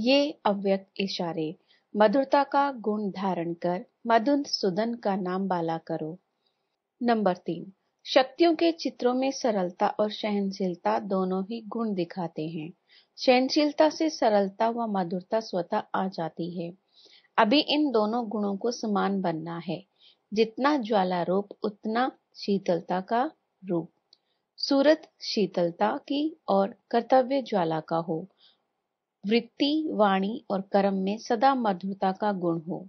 ये अव्यक्त इशारे मधुरता का गुण धारण कर मधुन सुदन का नाम बाला करो नंबर तीन शक्तियों के चित्रों में सरलता और सहनशीलता दोनों ही गुण दिखाते हैं सहनशीलता से सरलता व मधुरता स्वतः आ जाती है अभी इन दोनों गुणों को समान बनना है जितना ज्वाला रूप उतना शीतलता का रूप सूरत शीतलता की और कर्तव्य ज्वाला का हो वृत्ति वाणी और कर्म में सदा मधुरता का गुण हो